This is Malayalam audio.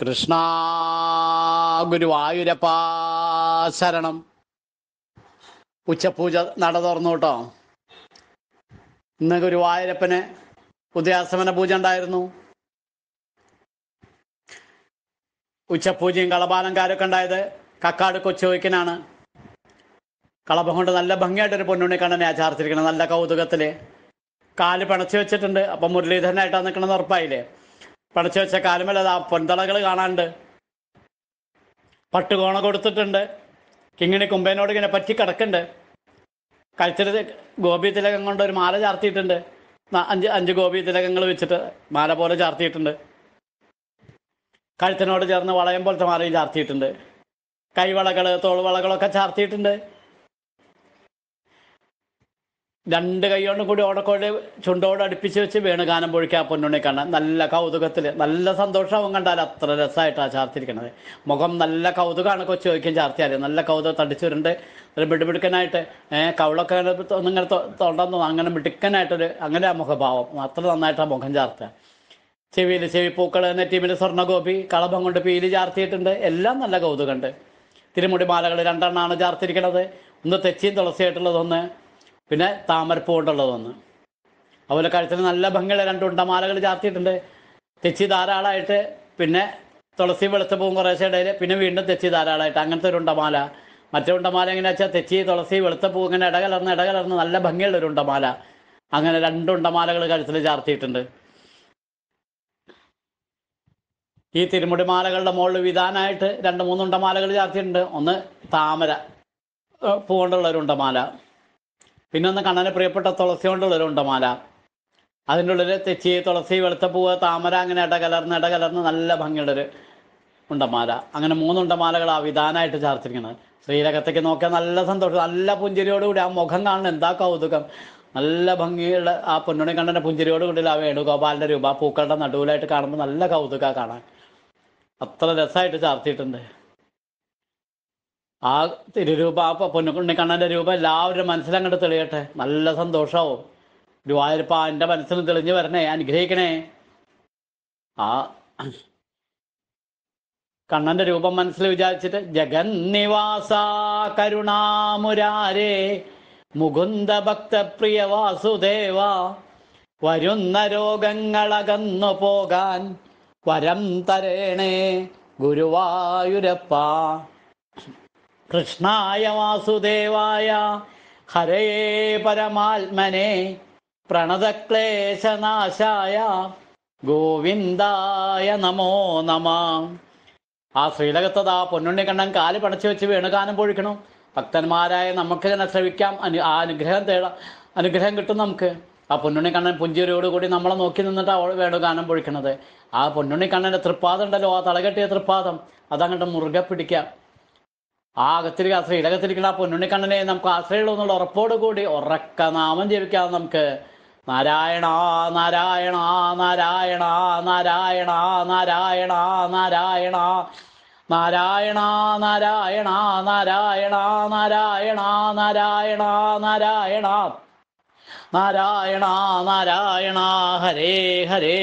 കൃഷ്ണ ഗുരുവായൂരപ്പാശരണം ശരണം ഉച്ചപൂജ നട തുറന്നു കേട്ടോ ഇന്ന് ഗുരുവായൂരപ്പന് ഉദയാസ്തമന പൂജ ഉണ്ടായിരുന്നു ഉച്ചപൂജയും കളപാലങ്കാരൊക്കെ ഉണ്ടായത് കക്കാട് കൊച്ചുവയ്ക്കനാണ് കളഭം കൊണ്ട് നല്ല ഭംഗിയായിട്ടൊരു പൊന്നുണ്ണിക്കണ്ണനെ ആചാർത്തിരിക്കണം നല്ല കൗതുകത്തില് കാല് പിണച്ചു വെച്ചിട്ടുണ്ട് അപ്പം മുരളീധരനായിട്ടാണ് നിൽക്കണമെന്ന് ഉറപ്പായില്ലേ പടച്ചു വെച്ച അത് ആ പൊന്തളകൾ കാണാണ്ട് പട്ടുകോണ കൊടുത്തിട്ടുണ്ട് കിങ്ങിണി കുമ്പേനോട് ഇങ്ങനെ പറ്റി കിടക്കുന്നുണ്ട് കൽച്ചർ ഗോപി തിലകം കൊണ്ട് ഒരു മാല ചാർത്തിയിട്ടുണ്ട് അഞ്ച് അഞ്ച് ഗോപി തിലകങ്ങൾ വെച്ചിട്ട് മാല പോലെ ചാർത്തിയിട്ടുണ്ട് കഴുത്തിനോട് ചേർന്ന് വളയം പോലത്തെ മാലയും ചാർത്തിയിട്ടുണ്ട് കൈവളകൾ തോൾവളകളൊക്കെ ചാർത്തിയിട്ടുണ്ട് രണ്ട് കൈയോടും കൂടി ഓടക്കോട് ചുണ്ടോട് അടുപ്പിച്ച് വെച്ച് വീണ് ഗാനം പൊഴിക്കുക പൊന്നുണ്ണി കാണാൻ നല്ല കൗതുകത്തിൽ നല്ല സന്തോഷമാവും കണ്ടാൽ അത്ര രസമായിട്ടാണ് ചാർത്തിരിക്കണത് മുഖം നല്ല കൗതുകമാണ് കൊച്ചു ചോദിക്കും ചാർത്തിയാൽ നല്ല കൗതുകം തടിച്ചുരുണ്ട് ഒരു മിടുമിടുക്കനായിട്ട് കവളൊക്കെ ഇങ്ങനെ തൊണ്ടെന്ന് അങ്ങനെ മിടുക്കനായിട്ടൊരു അങ്ങനെ ആ മുഖഭാവം അത്ര നന്നായിട്ടാണ് മുഖം ചാർത്തുക ചെവിയിൽ ചെവിപ്പൂക്കൾ നെറ്റിമിൽ സ്വർണ്ണഗോപി കളഭം കൊണ്ട് പീല് ചാർത്തിയിട്ടുണ്ട് എല്ലാം നല്ല കൗതുകമുണ്ട് തിരുമുടി മാലകൾ രണ്ടെണ്ണമാണ് ചാർത്തിരിക്കണത് ഒന്ന് തെച്ചിയും തുളസിയായിട്ടുള്ളതൊന്ന് പിന്നെ താമരപ്പൂ കൊണ്ടുള്ളത് ഒന്ന് അതുപോലെ കഴുത്തിന് നല്ല ഭംഗിയുള്ള രണ്ട് ഉണ്ടമാലകൾ ചാർത്തിയിട്ടുണ്ട് തെച്ചി ധാരാളമായിട്ട് പിന്നെ തുളസി വെളുത്തപ്പൂവും കുറേശ്ശെ ഇടയിൽ പിന്നെ വീണ്ടും തെച്ചി ധാരാളമായിട്ട് അങ്ങനത്തെ ഒരു ഉണ്ടമാല മറ്റേ ഉണ്ടമാല എങ്ങനെ വെച്ചാൽ തെച്ചി തുളസി വെളുത്തപ്പൂ ഇങ്ങനെ ഇടകലർന്ന് ഇടകലർന്ന് നല്ല ഭംഗിയുള്ള ഒരു ഉണ്ടമാല അങ്ങനെ രണ്ട് ഉണ്ടമാലകൾ കഴുത്തിൽ ചാർത്തിയിട്ടുണ്ട് ഈ തിരുമുടി മാലകളുടെ മുകളിൽ വിധാനായിട്ട് രണ്ട് മൂന്നുണ്ടമാലകൾ ചാർത്തിയിട്ടുണ്ട് ഒന്ന് താമര പൂ കൊണ്ടുള്ള ഒരു ഉണ്ടമാല പിന്നെ ഒന്ന് കണ്ണന് പ്രിയപ്പെട്ട തുളസി കൊണ്ടുള്ളൊരു ഉണ്ടമാല അതിൻ്റെ ഉള്ളിൽ തെച്ചി തുളസി വെളുത്തപ്പൂവ് താമര അങ്ങനെ ഇടകലർന്ന് ഇടകലർന്ന് നല്ല ഭംഗിയുള്ളൊരു ഉണ്ടമാല അങ്ങനെ മൂന്ന് വിധാനമായിട്ട് ചാർത്തിരിക്കുന്നത് ശ്രീരകത്തേക്ക് നോക്കിയാൽ നല്ല സന്തോഷം നല്ല പുഞ്ചിരിയോടുകൂടി ആ മുഖം കാണുന്നത് എന്താ കൗതുകം നല്ല ഭംഗിയുള്ള ആ പൊന്നുണി കണ്ടൻ്റെ പുഞ്ചിരിയോടുകൂടി ആ വേണുഗോപാലിൻ്റെ രൂപ പൂക്കളുടെ നടുവിലായിട്ട് കാണുമ്പോൾ നല്ല കൗതുക കാണാൻ അത്ര രസമായിട്ട് ചാർത്തിയിട്ടുണ്ട് ആ തിരുരൂപ ആ പൊന്നുണ്ണിക്കണ്ണൻ്റെ രൂപം എല്ലാവരുടെ മനസ്സിലങ്ങോട്ട് തെളിയട്ടെ നല്ല സന്തോഷമാവും ഗുരുവായൂരപ്പ എൻ്റെ മനസ്സിന് തെളിഞ്ഞു വരണേ അനുഗ്രഹിക്കണേ ആ കണ്ണൻ്റെ രൂപം മനസ്സിൽ വിചാരിച്ചിട്ട് ജഗന്നിവാസ കരുണാമുരാരേ മുകുന്ദ ഭക്തപ്രിയ വാസുദേവ വരുന്ന രോഗങ്ങളകന്നു പോകാൻ വരം തരേണേ ഗുരുവായൂരപ്പ കൃഷ്ണായ വാസുദേവായ ഹരയേ പരമാത്മനെ പ്രണതക്ലേശനാശായ ഗോവിന്ദായ നമോ നമ ആ ശ്രീലകത്തത് ആ പൊന്നുണ്ണിക്കണ്ണൻ കാല് പടച്ചു വെച്ച് വേണുകാനം പൊഴിക്കണം ഭക്തന്മാരായ നമുക്ക് തന്നെ ശ്രമിക്കാം അനു ആ അനുഗ്രഹം തേടാം അനുഗ്രഹം കിട്ടും നമുക്ക് ആ പൊന്നുണ്ണിക്കണ്ണൻ പുഞ്ചിരിയോടുകൂടി നമ്മളെ നോക്കി നിന്നിട്ട് അവൾ വേണുഗാനം പൊഴിക്കണത് ആ പൊന്നുണ്ണിക്കണ്ണൻ്റെ തൃപ്പാദം ഉണ്ടല്ലോ ആ തളകെട്ടിയ തൃപ്പാദം അതങ്ങോട്ട് മുറുകെ പിടിക്കാം ആ കത്തിരി ശ്രീയുടെ ഇടകത്തിരിക്കണ ആ പൊന്നുണ്ണിക്കണ്ണനെ നമുക്ക് ആശ്രയമുള്ളൂ എന്നുള്ള കൂടി ഉറക്ക നാമം ജപിക്കാം നമുക്ക് നാരായണ നാരായണ നാരായണ നാരായണ നാരായണ നാരായണ നാരായണ നാരായണ നാരായണ നാരായണ നാരായണ നാരായണ നാരായണ നാരായണ ഹരേ ഹരേ